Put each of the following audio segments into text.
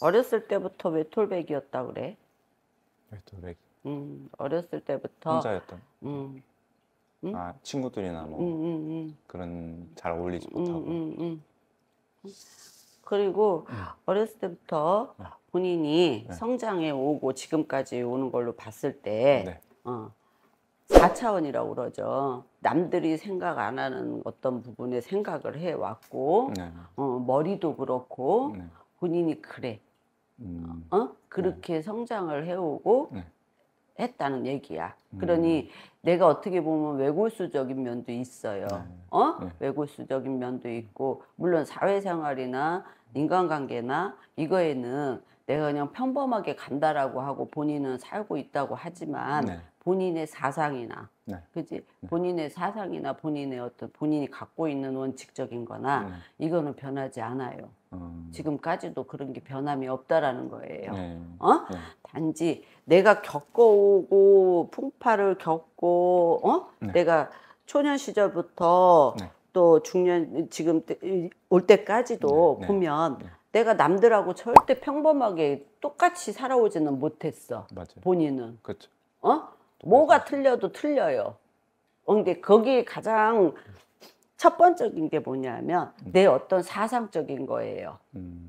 어렸을 때부터 외 톨백이었다 그래? 왜 톨백? 음, 어렸을 때부터 혼자였던. 음. 음? 아, 친구들이나 뭐 음, 그런 잘 어울리지 못하고. 그리고 어렸을 때부터 본인이 네. 성장해 오고 지금까지 오는 걸로 봤을 때 네. 어, 4차원이라고 그러죠. 남들이 생각 안 하는 어떤 부분에 생각을 해왔고 네. 어, 머리도 그렇고 네. 본인이 그래 음. 어? 그렇게 네. 성장을 해오고 네. 했다는 얘기야. 음. 그러니 내가 어떻게 보면 외골수적인 면도 있어요. 네. 어? 네. 외골수적인 면도 음. 있고 물론 사회생활이나 인간관계나 이거에는 내가 그냥 평범하게 간다라고 하고 본인은 살고 있다고 하지만 네. 본인의 사상이나 네. 그지 본인의 사상이나 본인의 어떤 본인이 갖고 있는 원칙적인거나 이거는 변하지 않아요. 음. 지금까지도 그런 게 변함이 없다라는 거예요. 네. 어? 네. 단지 내가 겪어오고 풍파를 겪고 어? 네. 내가 초년 시절부터 네. 또 중년 지금 올 때까지도 네. 네. 보면 내가 남들하고 절대 평범하게 똑같이 살아오지는 못했어. 맞아요. 본인은. 그렇죠. 어? 뭐가 틀려도 틀려요. 어, 근데 거기 가장 첫 번째인 게 뭐냐면 음. 내 어떤 사상적인 거예요. 음.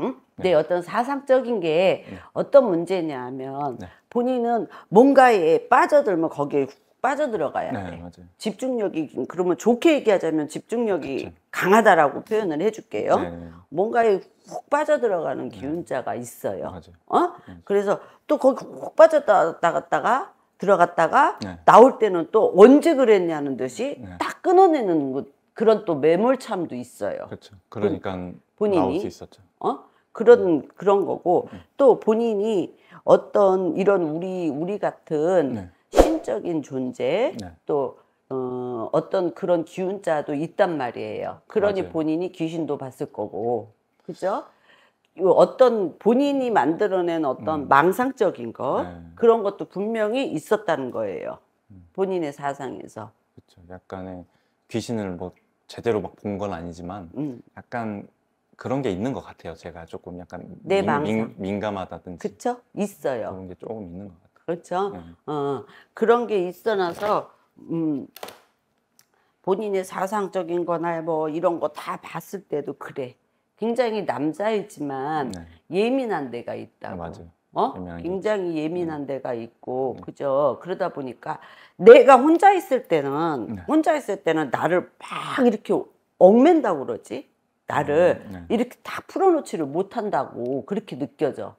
응? 네. 내 어떤 사상적인 게 네. 어떤 문제냐면 네. 본인은 뭔가에 빠져들면 거기에 빠져들어가야 네, 돼. 맞아요. 집중력이 그러면 좋게 얘기하자면 집중력이 그쵸. 강하다라고 표현을 해줄게요. 네. 뭔가에 훅 빠져들어가는 네. 기운자가 있어요. 맞아요. 어? 맞아요. 그래서 또 거기 훅 빠져다갔다가 들어갔다가 네. 나올 때는 또 언제 그랬냐는 듯이 네. 딱 끊어내는 그런 또 매몰참도 있어요. 그렇죠. 그러니까 본인이 나올 수 있었죠. 어? 그런 네. 그런 거고 네. 또 본인이 어떤 이런 우리 우리 같은 네. 신적인 존재 네. 또 어, 어떤 그런 기운자도 있단 말이에요. 그러니 맞아요. 본인이 귀신도 봤을 거고 그죠? 어떤 본인이 만들어낸 어떤 음. 망상적인 것 네. 그런 것도 분명히 있었다는 거예요. 음. 본인의 사상에서. 그렇죠. 약간의 귀신을 뭐 제대로 막 본 건 아니지만 음. 약간 그런 게 있는 것 같아요. 제가 조금 약간 내 민, 망상. 민, 감하다든지 그렇죠. 있어요. 그런 게 조금 있는 것 같아요. 그렇죠. 네. 어, 그런 게 있어나서 음, 본인의 사상적인 거나 뭐 이런 거 다 봤을 때도 그래. 굉장히 남자이지만 네. 예민한 데가 있다고. 아, 맞아요. 어? 굉장히 예민한 네. 데가 있고 네. 그죠. 그러다 보니까 내가 혼자 있을 때는 네. 혼자 있을 때는 나를 막 이렇게 억맨다고 그러지. 나를 음, 네. 이렇게 다 풀어놓지를 못한다고 그렇게 느껴져.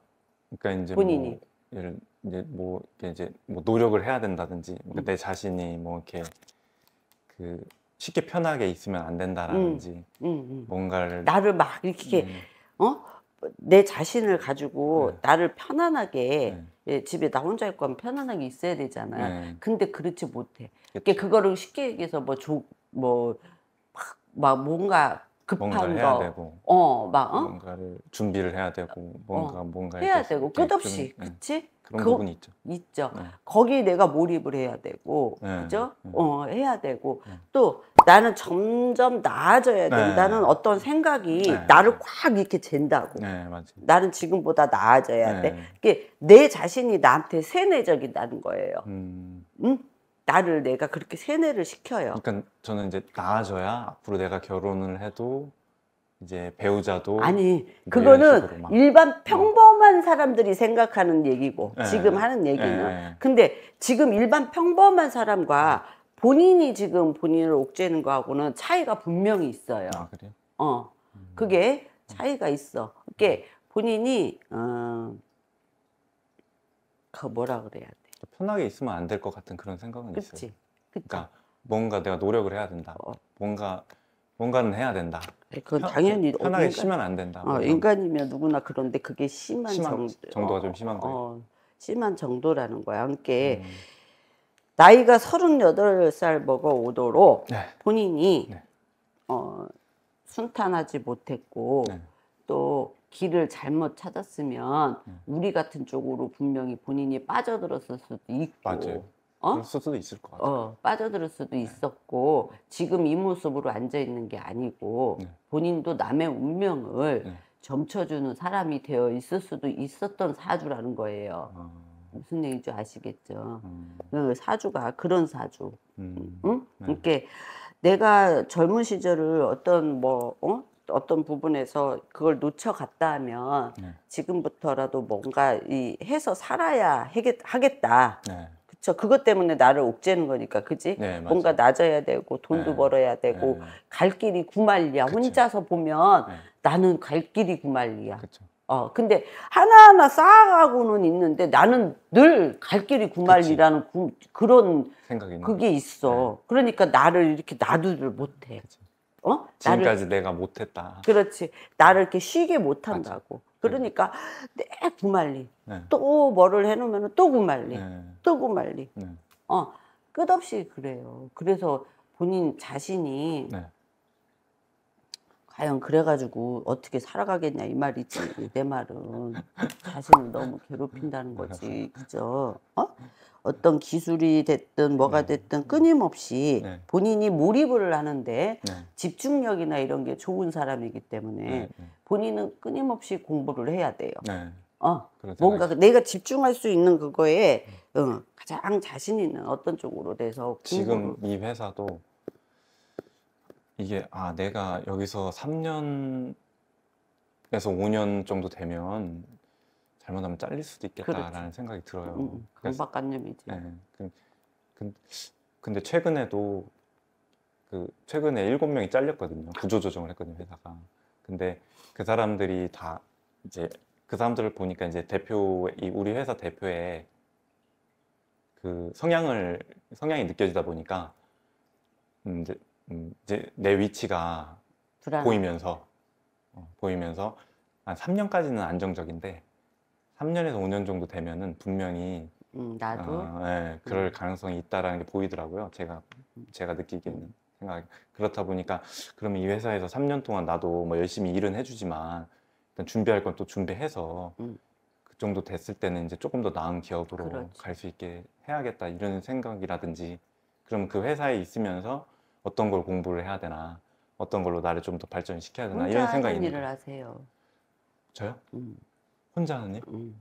그러니까 이제 뭐 본인이 뭐, 예를 이제 뭐 이제 뭐 노력을 해야 된다든지 그러니까 음. 내 자신이 뭐 이렇게 그 쉽게 편하게 있으면 안된다라든지 음, 음, 음, 뭔가를 나를 막 이렇게 음. 어? 내 자신을 가지고 네. 나를 편안하게 네. 예, 집에 나 혼자 있고 하면 편안하게 있어야 되잖아. 네. 근데 그렇지 못해. 그게 그러니까 그거를 쉽게 얘기해서 뭐조뭐막 뭔가 급한 뭔가 해야 거, 되고, 어, 막 어? 뭔가를 준비를 해야 되고, 뭔가 어, 뭔가 해야 되고 끝없이, 좀, 예, 그치? 그런 그 부분이 있죠. 있죠. 네. 거기 내가 몰입을 해야 되고, 네, 그죠? 네, 네. 어, 해야 되고. 네. 또 나는 점점 나아져야 네, 된다는 네. 어떤 생각이 네. 나를 확 이렇게 잰다고. 네, 맞아요. 나는 지금보다 나아져야 돼. 그게내 자신이 나한테 세뇌적이다는 거예요. 음, 응? 나를 내가 그렇게 세뇌를 시켜요. 그러니까 저는 이제 나아져야 앞으로 내가 결혼을 해도 이제 배우자도 아니 뭐 그거는 일반 어. 평범한 사람들이 생각하는 얘기고 네. 지금 예. 하는 얘기는 네. 근데 지금 일반 평범한 사람과 본인이 지금 본인을 옥죄는 거하고는 차이가 분명히 있어요. 아, 그래요? 어 음. 그게 음. 차이가 있어. 그게 음. 본인이 어, 그 뭐라 그래야 돼. 편하게 있으면 안 될 것 같은 그런 생각은 있어요. 그치. 그러니까 뭔가 내가 노력을 해야 된다. 어. 뭔가 뭔가는 해야 된다. 네, 그건 편- 당연히 편하게 어딘가- 쉬면 안 된다. 어, 인간이면 누구나 그런데 그게 심한, 심한 정도, 가 어, 좀 심한 거예요. 어, 심한 정도라는 거야. 함께 음. 나이가 38살 먹어오도록 네. 본인이 네. 어, 순탄하지 못했고 네. 또 길을 잘못 찾았으면 음. 우리 같은 쪽으로 분명히 본인이 빠져들었을 수도 있고 맞아요. 어? 그럴 수도 있을 것 같아요. 어, 빠져들 수도 네. 있었고 지금 이 모습으로 앉아 있는 게 아니고 네. 본인도 남의 운명을 네. 점쳐주는 사람이 되어 있을 수도 있었던 사주라는 거예요. 음. 무슨 얘기인지 아시겠죠? 음. 그 사주가 그런 사주. 음. 응? 네. 그러니 내가 젊은 시절을 어떤 뭐 어? 어떤 부분에서 그걸 놓쳐갔다면 네. 지금부터라도 뭔가 이 해서 살아야 하겠, 하겠다. 네. 그쵸 그것 때문에 나를 옥죄는 거니까 그지? 네, 뭔가 낮아야 되고 돈도 네. 벌어야 네. 되고 갈 길이 구만리야. 그쵸. 혼자서 보면 네. 나는 갈 길이 구만리야. 그쵸. 어 근데 하나하나 쌓아가고는 있는데 나는 늘 갈 길이 구만리라는 구, 그런 생각이 그게 있어. 그러니까 나를 이렇게 놔두를 못해. 그치. 어? 지금까지 나를, 내가 못했다. 그렇지. 나를 이렇게 쉬게 못한다고. 네. 그러니까 네. 내 구말리. 네. 또 뭐를 해놓으면 또 구말리. 네. 또 구말리. 네. 어 끝없이 그래요. 그래서 본인 자신이 네. 과연 그래가지고 어떻게 살아가겠냐 이 말이지 내 말은 자신을 너무 괴롭힌다는 거지 그죠? 어? 어떤 기술이 됐든 뭐가 네. 됐든 끊임없이 네. 본인이 몰입을 하는데 네. 집중력이나 이런 게 좋은 사람이기 때문에 네. 네. 본인은 끊임없이 공부를 해야 돼요. 네. 어, 뭔가 내가 집중할 수 있는 그거에 어, 가장 자신 있는 어떤 쪽으로 돼서 지금 이 회사도 이게 아 내가 여기서 3년에서 5년 정도 되면 잘못하면 잘릴 수도 있겠다라는 그렇지. 생각이 들어요. 음, 음, 음. 그러니까 강박관념이지. 네. 근데 최근에도 그 최근에 일곱 명이 잘렸거든요. 구조조정을 했거든요 회사가. 근데 그 사람들이 다 이제 그 사람들을 보니까 이제 대표 이 우리 회사 대표의 그 성향을 성향이 느껴지다 보니까 음, 이제, 이제 내 위치가 불안해. 보이면서 어, 보이면서 한 3년까지는 안정적인데 3년에서 5년 정도 되면은 분명히 음, 나도 어, 예, 그럴 가능성이 있다라는 게 보이더라고요. 제가 제가 느끼기에는 생각 그렇다 보니까 그러면 이 회사에서 3년 동안 나도 뭐 열심히 일은 해주지만 일단 준비할 건 또 준비해서 음. 그 정도 됐을 때는 이제 조금 더 나은 기업으로 갈 수 있게 해야겠다 이런 생각이라든지 그러면그 회사에 있으면서 어떤 걸 공부를 해야 되나 어떤 걸로 나를 좀 더 발전시켜야 되나 혼자 이런 생각이 일을 있는 거예 하세요. 저요? 음. 혼자 하는 일? 음.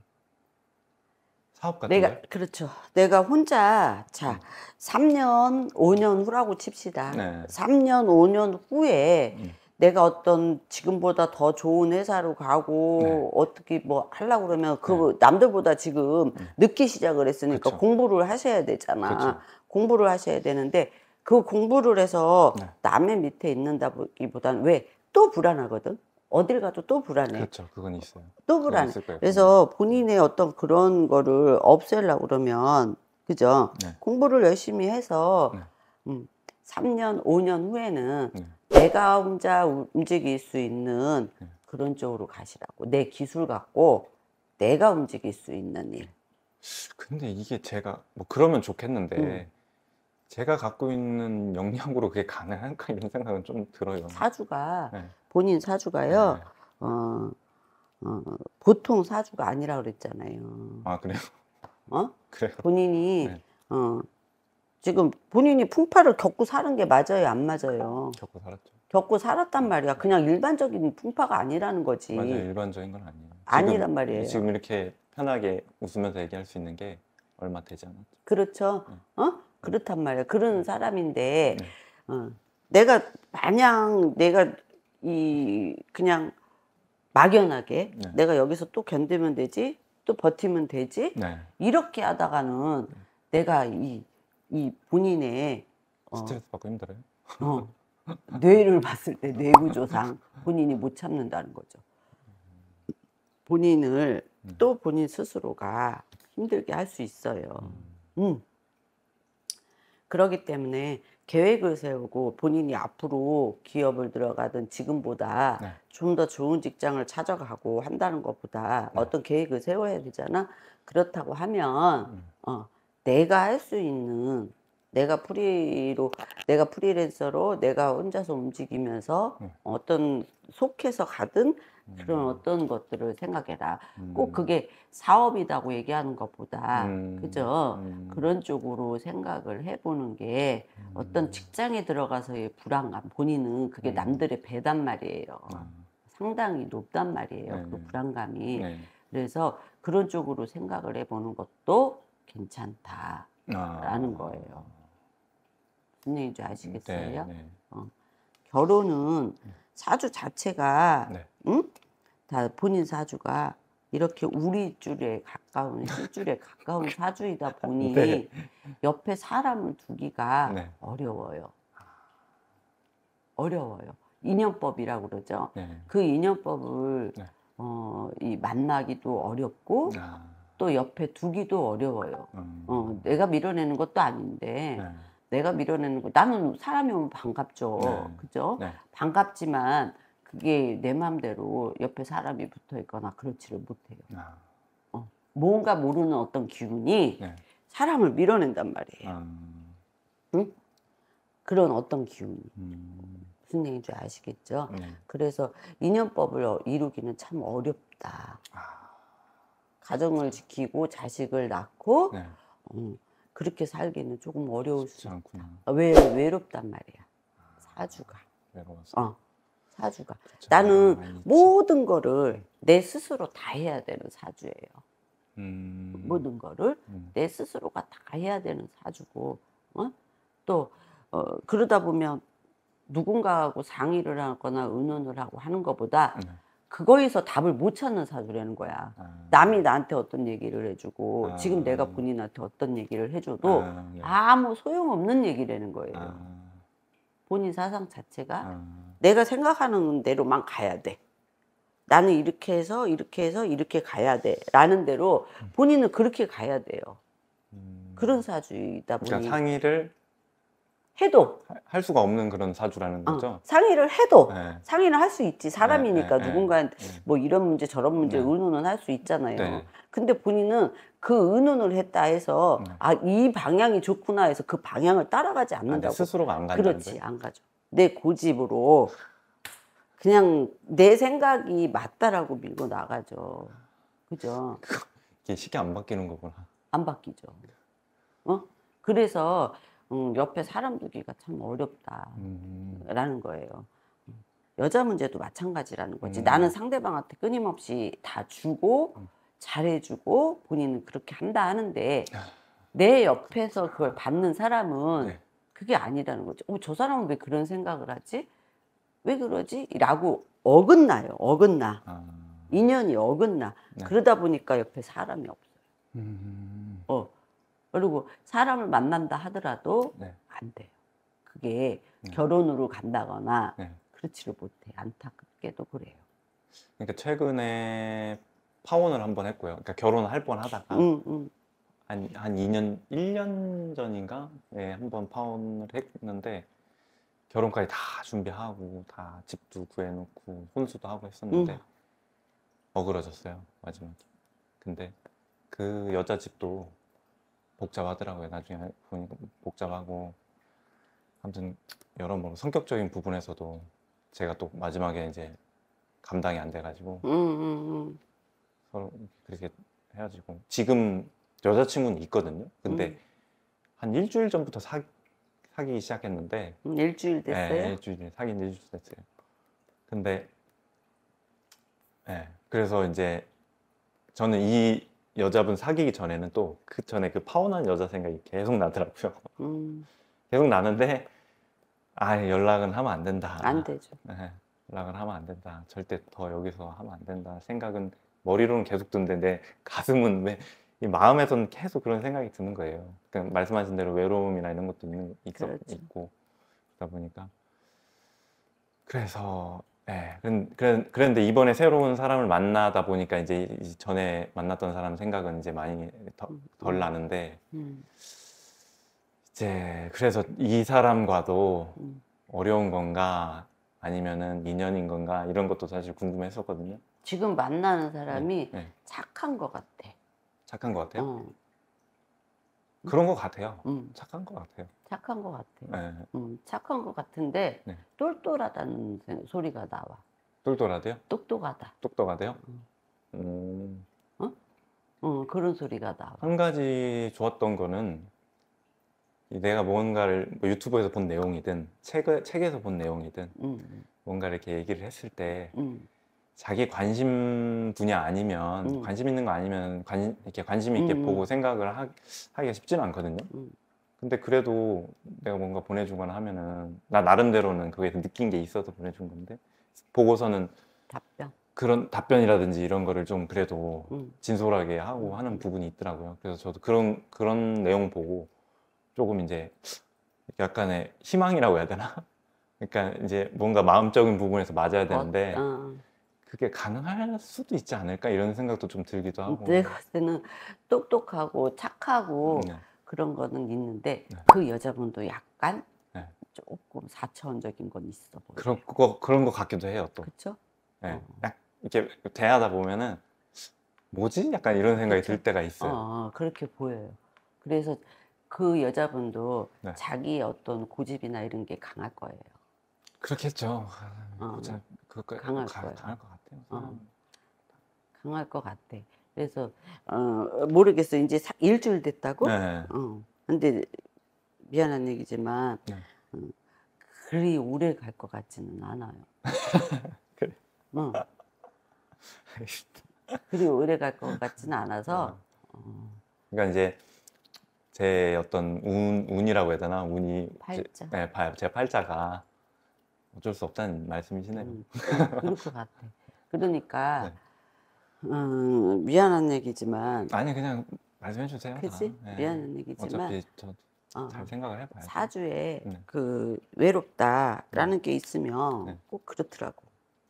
사업 같은 내가 걸? 그렇죠. 내가 혼자 자, 3년5년 음. 후라고 칩시다. 3년5년 후에 음. 내가 어떤 지금보다 더 좋은 회사로 가고 네. 어떻게 뭐 하려고 그러면 그 네. 남들보다 지금 음. 늦게 시작을 했으니까 그쵸. 공부를 하셔야 되잖아. 그쵸. 공부를 하셔야 되는데 그 공부를 해서 네. 남의 밑에 있는다기보단왜또 불안하거든. 어딜 가도 또 불안해. 그렇죠. 그건 있어요. 또 불안해. 그래서 본인의 어떤 그런 거를 없애려고 그러면 그죠? 네. 공부를 열심히 해서 네. 음, 3년, 5년 후에는 네. 내가 혼자 움직일 수 있는 네. 그런 쪽으로 가시라고. 내 기술 갖고 내가 움직일 수 있는 일. 근데 이게 제가 뭐 그러면 좋겠는데 음. 제가 갖고 있는 역량으로 그게 가능한가 이런 생각은 좀 들어요. 사주가 네. 본인 사주가요. 네. 어, 어, 보통 사주가 아니라 그랬잖아요. 아 그래요? 어? 그래요? 본인이 네. 어, 지금 본인이 풍파를 겪고 사는 게 맞아요, 안 맞아요? 겪고 살았죠. 겪고 살았단 네. 말이야. 그냥 일반적인 풍파가 아니라는 거지. 맞아요, 일반적인 건 아니에요. 아니란 말이에요. 지금 이렇게 편하게 웃으면서 얘기할 수 있는 게 얼마 되지 않았죠. 그렇죠. 네. 어? 그렇단 말이야. 그런 네. 사람인데 네. 어, 내가 마냥 내가 이 그냥 막연하게 네. 내가 여기서 또 견디면 되지 또 버티면 되지 네. 이렇게 하다가는 내가 이, 이 본인의 어, 스트레스 받고 힘들어요. 어, 뇌를 봤을 때 뇌구조상 본인이 못 참는다는 거죠. 본인을 음. 또 본인 스스로가 힘들게 할 수 있어요. 음. 음. 그러기 때문에 계획을 세우고 본인이 앞으로 기업을 들어가든 지금보다 네. 좀더 좋은 직장을 찾아가고 한다는 것보다 네. 어떤 계획을 세워야 되잖아. 그렇다고 하면 음. 어, 내가 할 수 있는 내가 프리로 내가 프리랜서로 내가 혼자서 움직이면서 음. 어떤 속해서 가든 그런 음. 어떤 것들을 생각해라. 꼭 음. 그게 사업이라고 얘기하는 것보다 음. 그죠? 그런 쪽으로 생각을 해보는 게 어떤 직장에 들어가서의 불안감 본인은 그게 네. 남들의 배단 말이에요. 상당히 높단 말이에요. 그 불안감이. 네. 그래서 그런 쪽으로 생각을 해보는 것도 괜찮다라는 아. 거예요. 무슨 얘기 아시겠어요? 네, 네. 어. 결혼은 사주 자체가 네. 응? 다 본인 사주가 이렇게 우리 줄에 가까운 시줄에 가까운 사주이다 보니 네. 옆에 사람을 두기가 네. 어려워요. 어려워요. 인연법이라고 그러죠. 네. 그 인연법을 네. 어, 이 만나기도 어렵고 아. 또 옆에 두기도 어려워요. 음. 어, 내가 밀어내는 것도 아닌데 네. 내가 밀어내는 거 나는 사람이 오면 반갑죠. 네. 그죠? 반갑지만 그게 내 마음대로 옆에 사람이 붙어 있거나 그렇지를 못해요. 아. 어, 뭔가 모르는 어떤 기운이 네. 사람을 밀어낸단 말이에요. 음. 응? 그런 어떤 기운 음. 무슨 얘기인지 아시겠죠? 음. 그래서 인연법을 이루기는 참 어렵다. 아. 가정을 지키고 자식을 낳고 네. 음, 그렇게 살기는 조금 어려울 수 있다. 왜 아, 외롭단 말이야. 아. 사주가. 외로웠어. 어. 사주가. 그렇죠. 나는 아, 모든 거를 내 스스로 다 해야 되는 사주예요. 음... 모든 거를 음... 내 스스로가 다 해야 되는 사주고 어? 또 어, 그러다 보면 누군가하고 상의를 하거나 의논을 하고 하는 것보다 음. 그거에서 답을 못 찾는 사주라는 거야. 아... 남이 나한테 어떤 얘기를 해주고 아... 지금 내가 아. 본인한테 어떤 얘기를 해줘도 아, 예. 무 소용없는 얘기라는 거예요. 아. 본인 사상 자체가 아. 내가 생각하는 대로만 가야 돼. 나는 이렇게 해서 이렇게 해서 이렇게 가야 돼라는 대로 음. 본인은 그렇게 가야 돼요. 음. 그런 사주이다 그러니까 보니 까 그러니까 상의를 해도 할 수가 없는 그런 사주라는 어, 거죠. 어, 상의를 해도 네. 상의를 할 수 있지 사람이니까 네, 네, 네 누군가한테 네, 네. 뭐 이런 문제 저런 문제 의논은 할 수 있잖아요. 근데 본인은 그 의논을 했다 해서 아이 방향이 좋구나 해서 그 방향을 따라가지 않는다고. 아, 스스로가 안 가죠. 그렇지 안 가죠. 내 고집으로 그냥 내 생각이 맞다라고 밀고 나가죠. 그죠? 이게 쉽게 안 바뀌는 거구나. 안 바뀌죠. 어? 그래서 음, 옆에 사람 두기가 참 어렵다라는 음. 거예요. 음. 여자 문제도 마찬가지라는 거지. 음. 나는 상대방한테 끊임없이 다 주고 잘해주고 본인은 그렇게 한다 하는데 내 옆에서 그걸 받는 사람은 네. 그게 아니라는 거죠. 어, 저 사람은 왜 그런 생각을 하지? 왜 그러지? 라고 어긋나요. 어긋나. 아... 인연이 어긋나. 네. 그러다 보니까 옆에 사람이 없어요. 음... 어, 그리고 사람을 만난다 하더라도 네. 안 돼요. 그게 네. 결혼으로 간다거나 네. 그렇지를 못해. 안타깝게도 그래요. 그러니까 최근에 파혼을 한 번 했고요. 그러니까 결혼을 할 뻔 하다가 음, 음. 한, 한 2년, 1년 전인가? 예, 한번 파혼을 했는데 결혼까지 다 준비하고 다 집도 구해놓고 혼수도 하고 했었는데 음. 어그러졌어요 마지막에 근데 그 여자 집도 복잡하더라고요. 나중에 보니까 복잡하고 아무튼 여러모로 뭐 성격적인 부분에서도 제가 또 마지막에 이제 감당이 안 돼가지고 음, 음, 음. 서로 그렇게 헤어지고 지금 여자친구는 있거든요. 근데 음. 한 일주일 전부터 사, 사귀기 시작했는데 음, 일주일 예, 됐어요? 네, 일주일 사귄 일주일 됐어요. 근데 네, 그래서 이제 저는 이 여자분 사귀기 전에는 또 그 전에 그 파혼한 여자 생각이 계속 나더라고요. 음. 계속 나는데 아 연락은 하면 안 된다. 안 되죠. 네, 연락은 하면 안 된다. 절대 더 여기서 하면 안 된다. 생각은 머리로는 계속 드는데 가슴은 왜 마음에서는 계속 그런 생각이 드는 거예요. 그러니까 말씀하신 대로 외로움이나 이런 것도 있는 있었, 그렇죠. 있고 그러다 보니까 그래서 네, 그런, 그런데 이번에 새로운 사람을 만나다 보니까 이제 전에 만났던 사람 생각은 이제 많이 더, 덜 음. 나는데 음. 이제 그래서 이 사람과도 음. 어려운 건가 아니면은 인연인 건가 이런 것도 사실 궁금했었거든요. 지금 만나는 사람이 네, 네. 착한 것 같아. 착한 것 같아요? 어. 그런 것 같아요. 음. 착한 것 같아요. 착한 것 같아요. 네. 음, 착한 것 같은데 네. 똘똘하다는 소리가 나와. 똘똘하대요? 똑똑하다. 똑똑하대요? 음, 음, 그런 소리가 나와. 한 가지 좋았던 거는 내가 뭔가를 뭐 유튜브에서 본 내용이든 책, 책에서 본 내용이든 음, 음. 뭔가 이렇게 얘기를 했을 때 음, 자기 관심 분야 아니면 음. 관심 있는 거 아니면 관, 이렇게 관심 있게 음. 음. 보고 생각을 하, 하기가 쉽지는 않거든요. 음. 근데 그래도 내가 뭔가 보내주거나 하면은 나 나름대로는 그게 느낀 게 있어서 보내준 건데 보고서는 답변 그런 답변이라든지 이런 거를 좀 그래도 음. 진솔하게 하고 하는 음. 부분이 있더라고요. 그래서 저도 그런 그런 내용 보고 조금 이제 약간의 희망이라고 해야 되나? 그러니까 이제 뭔가 마음적인 부분에서 맞아야 되는데 어, 어. 그게 가능할 수도 있지 않을까 이런 생각도 좀 들기도 하고. 늙었을 때는 똑똑하고 착하고 네. 그런 거는 있는데 네. 그 여자분도 약간 네. 조금 사차원적인 건 있어 보여요. 그런 거 그런 거 같기도 해요 또. 그렇죠. 네, 어. 이렇게 대하다 보면은 뭐지? 약간 이런 생각이 그렇들 때가 있어요. 어, 그렇게 보여요. 그래서 그 여자분도 네. 자기 어떤 고집이나 이런 게 강할 거예요. 그렇겠죠. 어, 그 강할 거 강할 것 같아요. 어. 강할 것 같아. 그래서 어, 모르겠어. 이제 사, 일주일 됐다고. 네. 어. 근데 미안한 얘기지만 네. 어, 그리 오래 갈 것 같지는 않아요. 그래. 어. 그리 오래 갈 것 같지는 않아서. 어. 어. 그러니까 이제 제 어떤 운 운이라고 해야 되나 운이 팔자. 제, 네, 팔, 제 팔자가 어쩔 수 없다는 말씀이시네요. 음, 그럴 것 같아. 그러니까. 네. 음, 미안한 얘기지만 아니 그냥 말씀해 주세요. 그치? 네. 미안한 얘기지만 어차피 저 어, 생각을 해봐요. 사주에 네. 그 외롭다라는 네. 게 있으면 네. 꼭 그렇더라고.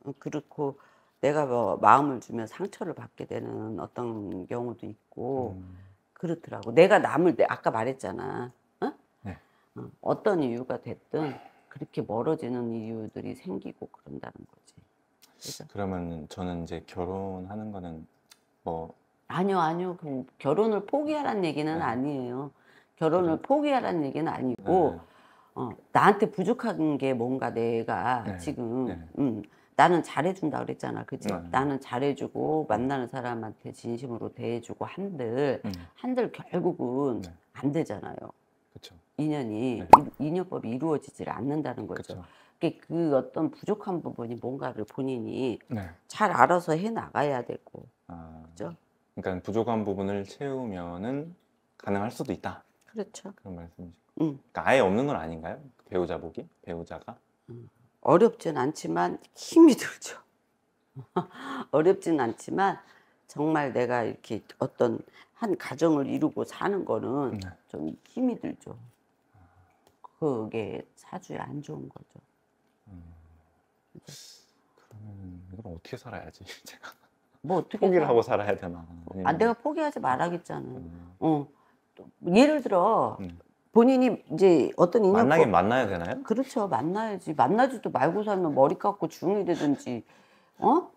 어, 그렇고 내가 뭐 마음을 주면 상처를 받게 되는 어떤 경우도 있고 음. 그렇더라고. 내가 남을 아까 말했잖아. 어? 네. 어떤 이유가 됐든 그렇게 멀어지는 이유들이 생기고 그런다는 거지. 그래서 그러면 저는 이제 결혼하는 거는 뭐 아니요, 아니요. 그럼 결혼을 포기하라는 얘기는 네. 아니에요. 결혼을 포기하라는 얘기는 아니고 네. 어, 나한테 부족한 게 뭔가 내가 네. 지금 네. 음, 나는 잘해준다 그랬잖아, 그지? 네. 나는 잘해주고 네. 만나는 사람한테 진심으로 대해주고 한들 음. 한들 결국은 안 되잖아요. 그쵸. 인연이 이, 인연법이 이루어지질 않는다는 거죠. 그쵸. 그 어떤 부족한 부분이 뭔가를 본인이 네. 잘 알아서 해 나가야 되고 아, 그죠 그러니까 부족한 부분을 채우면은 가능할 수도 있다. 그렇죠. 그런 말씀이죠. 음. 그러니까 아예 없는 건 아닌가요? 배우자 보기 배우자가 음. 어렵진 않지만 힘이 들죠. 어렵진 않지만 정말 내가 이렇게 어떤 한 가정을 이루고 사는 거는 네. 좀 힘이 들죠. 그게 사주에 안 좋은 거죠. 그러면 이걸 어떻게 살아야지 제가 뭐 어떻게 포기를 하고 살아야 되나? 아니면... 뭐 아 예. 내가 포기하지 말아야겠잖아. 음. 어. 예를 들어 음. 본인이 이제 어떤 인연 만나긴 거... 만나야 되나요? 그렇죠 만나야지 만나지도 말고 살면 머리 깎고 주이 되든지 어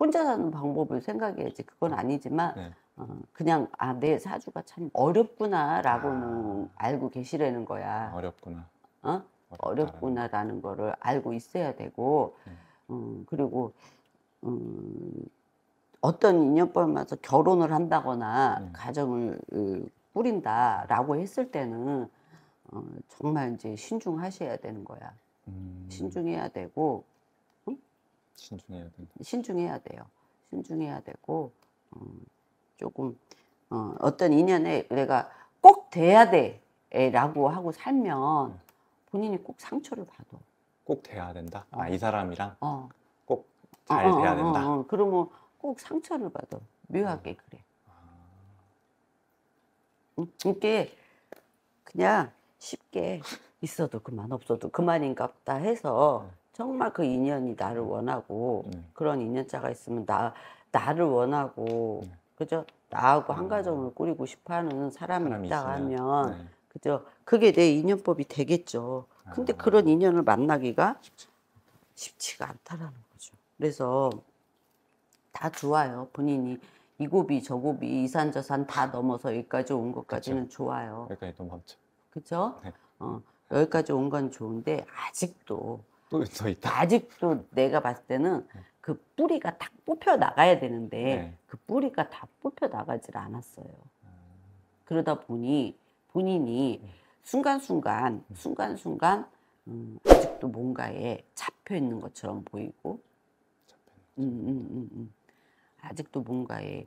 혼자 사는 방법을 생각해야지 그건 음. 아니지만 네. 어, 그냥 아내 사주가 참 어렵구나라고는 아... 알고 계시라는 거야. 어렵구나. 어 어렵구나라는 거를 알고 있어야 되고 음, 음 그리고 음, 어떤 인연법에서 결혼을 한다거나 음. 가정을 꾸린다라고 했을 때는 어, 정말 이제 신중하셔야 되는 거야. 음. 신중해야 되고 응? 신중해야 된다. 신중해야 돼요. 신중해야 되고 음, 조금 어, 어떤 인연에 내가 꼭 돼야 돼라고 하고 살면 음. 본인이 꼭 상처를 봐도 꼭 돼야 된다. 아이 어. 사람이랑 어. 꼭잘 어 어, 어, 어, 돼야 된다. 어, 그러면 꼭 상처를 봐도 묘하게 음. 그래. 음, 이게 그냥 쉽게 있어도 그만 없어도 그만인가 다 해서 음. 정말 그 인연이 나를 원하고 그런 인연자가 있으면 나 나를 원하고 그죠 나하고 한 가정을 꾸리고 싶어하는 사람이, 있다 하면 네. 그죠? 그게 내 인연법이 되겠죠. 근데 아. 그런 인연을 만나기가 쉽지가 않다라는 거죠. 그래서 다 좋아요. 본인이 이 고비 저 고비 이산 저산 다 넘어서 여기까지 온 것까지는 그쵸. 좋아요. 여기까지 넘었죠. 그죠? 네. 어, 여기까지 온 건 좋은데 아직도 또, 또 있다. 아직도 내가 봤을 때는 네. 그 뿌리가 딱 뽑혀 나가야 되는데 네. 그 뿌리가 다 뽑혀 나가질 않았어요. 아. 그러다 보니 본인이 음. 순간순간 음. 순간순간 음, 아직도 뭔가에 잡혀 있는 것처럼 보이고 음, 음, 음, 음, 아직도 뭔가에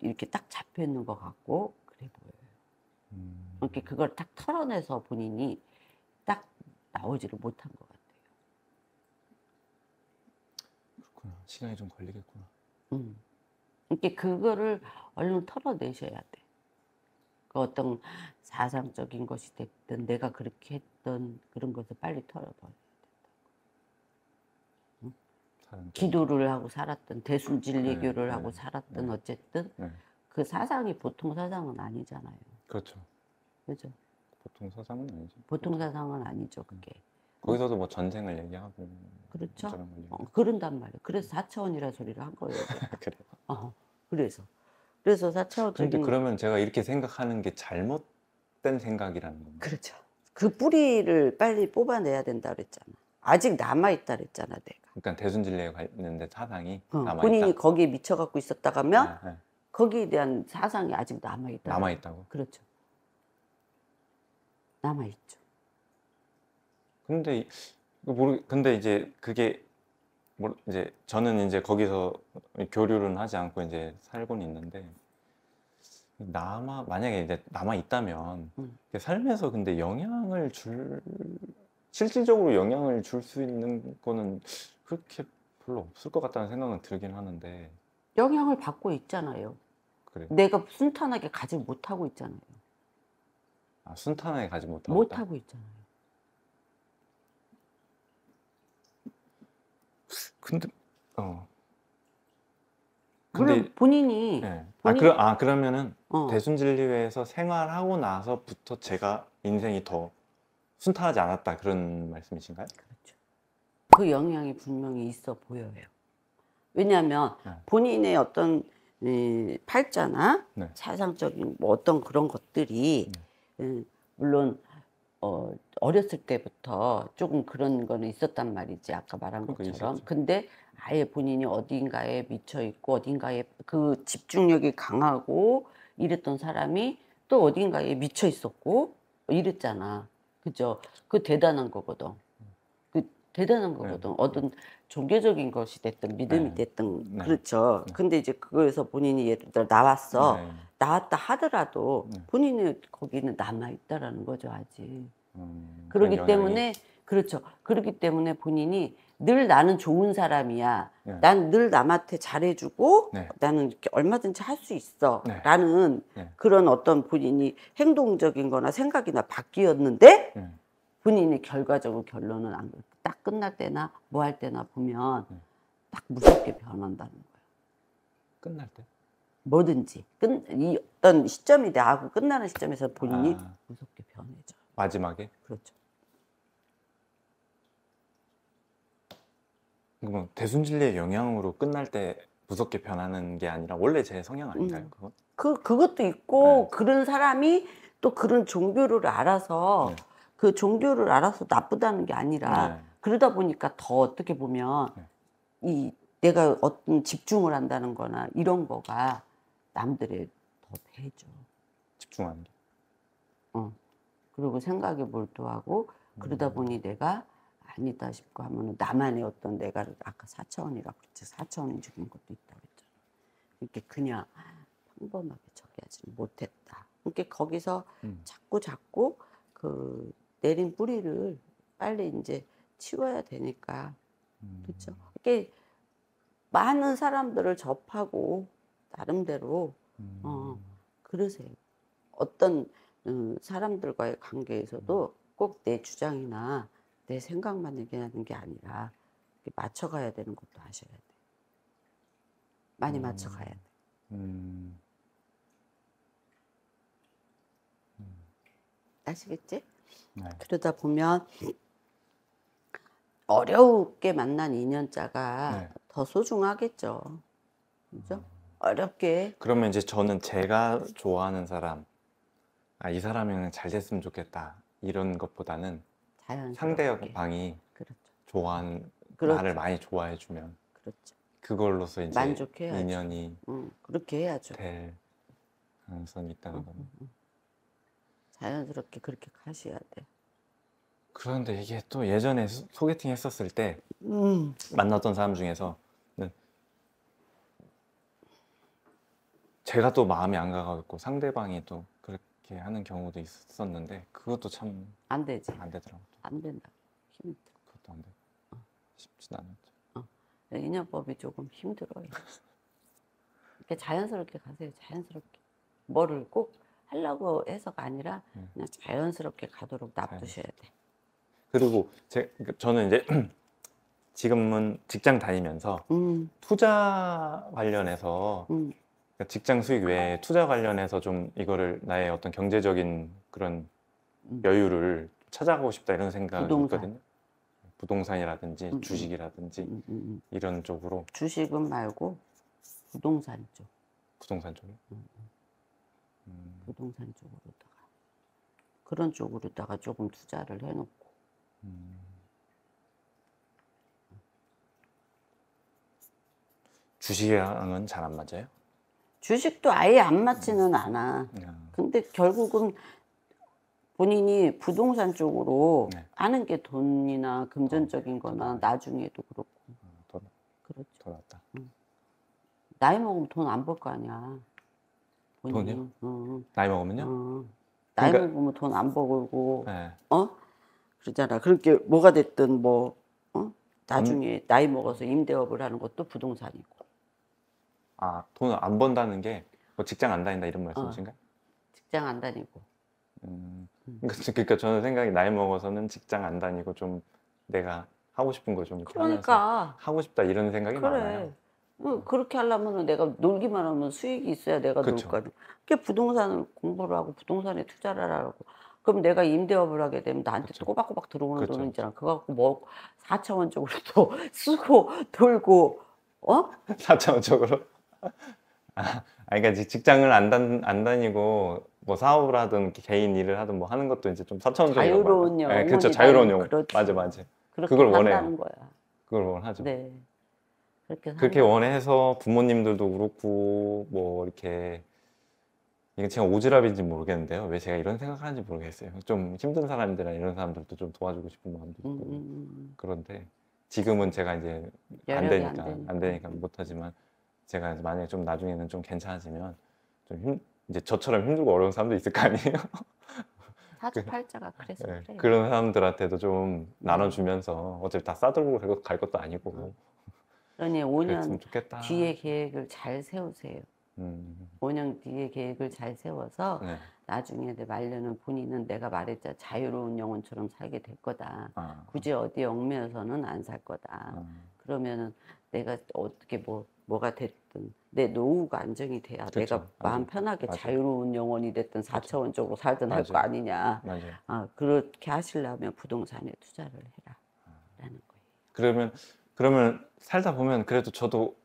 이렇게 딱 잡혀 있는 것 같고 그래 보여요. 이렇게 그걸 딱 털어내서 본인이 딱 나오지를 못한 것 같아요. 그렇구나. 시간이 좀 걸리겠구나. 음. 이렇게 그거를 얼른 털어내셔야 돼. 그 어떤 사상적인 것이 됐든 내가 그렇게 했던 그런 것을 빨리 털어버려야 된다 응? 기도를 하고 살았던 대순진리교를 네, 하고 네, 살았던 네. 어쨌든 네. 그 사상이 보통 사상은 아니잖아요. 그렇죠. 그죠. 보통 사상은 아니죠. 보통 그렇죠. 사상은 아니죠, 음. 그게. 거기서도 뭐 전생을 얘기하고 그렇죠. 어, 그런단 말이에요. 그래서 4차원이라 소리를 한 거예요. 그래 어, 그래서 그래서 사채워주기. 근데 그러니까 그러면 제가 이렇게 생각하는 게 잘못된 생각이라는 건가요? 그렇죠. 그 뿌리를 빨리 뽑아내야 된다 그랬잖아. 아직 남아 있다 그랬잖아 내가. 그러니까 대순진례에 갔는데 사상이 어, 남아 있다. 본인이 거기에 미쳐 갖고 있었다가면 아, 네. 거기에 대한 사상이 아직 남아 있다. 남아 있다고. 그렇죠. 남아 있죠. 근데 모르 근데 이제 그게 뭐 이제 저는 이제 거기서 교류는 하지 않고 이제 살고는 있는데 남아 만약에 이제 남아 있다면 음. 삶에서 근데 영향을 줄 실질적으로 영향을 줄 수 있는 거는 그렇게 별로 없을 것 같다는 생각은 들긴 하는데 영향을 받고 있잖아요. 그래. 내가 순탄하게 가지 못하고 있잖아요. 아, 순탄하게 가지 못하고 못하고 있잖아요. 근데 어. 근데 본인이 네. 본인- 그, 아 그러면은 어. 대순진리회에서 생활하고 나서부터 제가 인생이 더 순탄하지 않았다 그런 말씀이신가요? 그렇죠. 그 영향이 분명히 있어 보여요. 왜냐하면 네. 본인의 어떤 이, 팔자나 네. 사상적인 뭐 어떤 그런 것들이 음, 물론 어, 어렸을 때부터 조금 그런 거는 있었단 말이지 아까 말한 것처럼 있었죠. 근데 아예 본인이 어딘가에 미쳐 있고 어딘가에 그 집중력이 강하고 이랬던 사람이 또 어딘가에 미쳐 있었고 이랬잖아 그죠 그 대단한 거거든 그 대단한 네. 거거든 네. 어떤 종교적인 것이 됐든 믿음이 네. 됐든 네. 그렇죠 네. 근데 이제 그거에서 본인이 예를 들어 나왔어 네. 나왔다 하더라도 네. 본인의 거기는 남아 있다라는 거죠 아직. 음, 그렇기 때문에 그렇죠. 그렇기 때문에 본인이 늘 나는 좋은 사람이야. 네. 난늘 남한테 잘해주고 네. 나는 이렇게 얼마든지 할 수 있어. 네. 라는 네. 그런 어떤 본인이 행동적인 거나 생각이나 바뀌었는데 네. 본인이 결과적으로 결론은 안딱 끝날 때나 뭐 할 때나 보면 딱 무섭게 변한다는 거예요. 끝날 때? 뭐든지 끝, 이 어떤 시점이 나하고 끝나는 시점에서 본인이 아. 무섭게 변해져. 마지막에? 그렇죠. 그럼 대순진리의 영향으로 끝날 때 무섭게 변하는 게 아니라 원래 제 성향 아닌가요? 음. 그건? 그 그것도 있고 네. 그런 사람이 또 그런 종교를 알아서 네. 그 종교를 알아서 나쁘다는 게 아니라 네. 그러다 보니까 더 어떻게 보면 네. 이 내가 어떤 집중을 한다는 거나 이런 거가 남들에더 대죠. 집중하는 게. 어. 그리고 생각에 몰두하고 음. 그러다 보니 내가 아니다 싶고 하면 나만의 어떤 내가 아까 4차원이라 그랬지 4차원이 죽인 것도 있다 그랬잖아. 이렇게 그냥 평범하게 처리하지 못했다. 그러니까 거기서 음. 자꾸 자꾸 그 내린 뿌리를 빨리 이제 치워야 되니까 음. 그렇죠. 이게 많은 사람들을 접하고 나름대로 어, 음. 어, 그러세요. 어떤 음, 사람들과의 관계에서도 꼭 내 주장이나 내 생각만 얘기하는 게 아니라 맞춰가야 되는 것도 아셔야 돼 많이 음. 맞춰가야 돼. 음. 음. 아시겠지? 네. 그러다 보면 어렵게 만난 인연자가 네. 더 소중하겠죠. 그죠? 음. 어렵게. 그러면 이제 저는 제가 좋아하는 사람, 아, 이 사람이면 잘 됐으면 좋겠다 이런 것보다는 자연스럽게. 상대 방이 그렇죠. 좋아하는 그렇죠. 나를 많이 좋아해 주면 그렇죠. 그걸로서 이제 만족해야죠. 인연이 응, 그렇게 해야죠. 될 가능성이 있다는 응, 겁니 자연스럽게 그렇게 가셔야 돼. 그런데 이게 또 예전에 소, 소개팅 했었을 때 음. 만났던 사람 중에서 제가 또 마음이 안 가고 가지 상대방이 또 그렇게 하는 경우도 있었는데 그것도 참 안 되지. 안 되더라고요. 안 된다. 힘 들어. 그것도 안 돼. 어. 쉽진 않았죠. 어. 인연법이 조금 힘들어요. 이렇게 자연스럽게 가세요. 자연스럽게. 뭐를 꼭 하려고 해서가 아니라 네. 그냥 자연스럽게 가도록 놔두셔야 돼. 그리고 제, 그 저는 이제 지금은 직장 다니면서 음. 투자 관련해서 음. 그러니까 직장 수익 외에 아. 투자 관련해서 좀 이거를 나의 어떤 경제적인 그런 음. 여유를 찾아가고 싶다 이런 생각이 부동산. 있거든요. 부동산이라든지 음, 음. 주식이라든지 음, 음, 음, 이런 쪽으로 주식은 말고 부동산 쪽. 부동산 쪽이요? 부동산 쪽으로다가 그런 쪽으로다가 조금 투자를 해놓고 주식이랑은 잘 안 맞아요? 주식도 아예 안 맞지는 않아. 음. 근데 결국은 본인이 부동산 쪽으로 네. 아는 게 돈이나 금전적인 어, 거나 나중에도 그렇고. 음, 돈, 그렇죠. 돈 왔다. 음. 나이 먹으면 돈 안 벌 거 아니야. 본인이. 돈이요? 응. 어. 나이 먹으면요? 응. 어. 나이 그러니까... 먹으면 돈 안 벌고, 네. 어? 그러잖아. 그렇게 뭐가 됐든 뭐, 어? 나중에 음... 나이 먹어서 임대업을 하는 것도 부동산이고. 아, 돈을 안 번다는 게 뭐 직장 안 다닌다 이런 말씀이신가요? 어, 직장 안 다니고. 음, 음. 그러니까, 그러니까 저는 생각이 나이 먹어서는 직장 안 다니고 좀 내가 하고 싶은 거좀 이렇게 그러니까. 하고 싶다 이런 생각이 그래. 많아요. 응, 뭐 음. 그렇게 하려면 은 내가 놀기만 하면 수익이 있어야 내가 그쵸. 놀 거야. 그게 부동산을 공부를 하고 부동산에 투자를 하라고. 그럼 내가 임대업을 하게 되면 나한테 그쵸. 꼬박꼬박 들어오는 그쵸. 돈은 있잖아. 그거 갖고 뭐 4차원적으로 또 쓰고 돌고 어? 4차원적으로? 아, 그러니까 직장을 안, 단, 안 다니고 뭐 사업을 하든 개인 일을 하든 뭐 하는 것도 이제 좀 사천적으로 예, 자유로운 영혼 네, 그렇죠 자유로운 영혼 맞아 맞아 그걸 원해요 거야. 그걸 원하죠 네. 그렇게, 그렇게 원해서 부모님들도 그렇고 뭐 이렇게 이게 제가 오지랖인지 모르겠는데요 왜 제가 이런 생각을 하는지 모르겠어요 좀 힘든 사람들이나 이런 사람들도 좀 도와주고 싶은 마음도 있고 음, 음, 음. 그런데 지금은 제가 이제 안 되니까 안, 안 되니까 못하지만 제가 만약에 좀 나중에는 좀 괜찮아지면 좀 힘, 이제 저처럼 힘들고 어려운 사람도 있을 거 아니에요. 사주팔자가 그, 그래서 네, 그래. 그런 사람들한테도 좀 네. 나눠주면서 어차피 다 싸들고 갈 것도 아니고. 그러니 5년 뒤에 계획을 잘 세우세요. 음. 5년 뒤에 계획을 잘 세워서 네. 나중에 말려는 본인은 내가 말했자 자유로운 영혼처럼 살게 될 거다. 아. 굳이 어디 얽매여서는 안 살 거다. 아. 그러면은 내가 어떻게 뭐 뭐가 됐든 내 노후가 안정이 돼야 그쵸, 내가 마음 편하게 맞아. 자유로운 영혼이 됐든 4차원 적으로 살든 할 거 아니냐. 맞아. 아, 그렇게 하시려면 부동산에 투자를 해라. 라는 거예요. 그러면 그러면 살다 보면 그래도 저도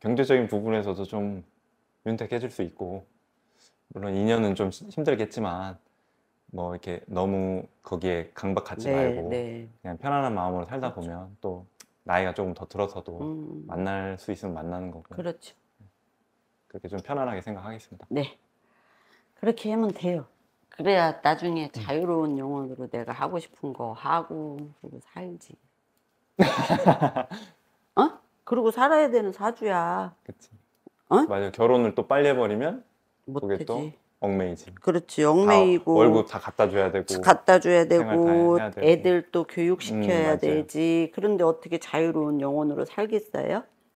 경제적인 부분에서도 좀 윤택해질 수 있고 물론 인연은좀 힘들겠지만 뭐 이렇게 너무 거기에 강박하지 네, 말고 네. 그냥 편안한 마음으로 살다 그렇죠. 보면 또 나이가 조금 더 들어서도 음. 만날 수 있으면 만나는 거고 그렇죠. 그렇게 좀 편안하게 생각하겠습니다. 네. 그렇게 하면 돼요. 그래야 나중에 음. 자유로운 영혼으로 내가 하고 싶은 거 하고 그리고 살지. 어? 그리고 살아야 되는 사주야. 그치. 어? 맞아요. 결혼을 또 빨리 해버리면 그게 또못하 얽매이지. 그렇지 얽매이고 월급 다 갖다 줘야 되고 갖다 줘야 되고 애들 또 교육시켜야 음, 되지. 그런데 어떻게 자유로운 영혼으로 살겠어요?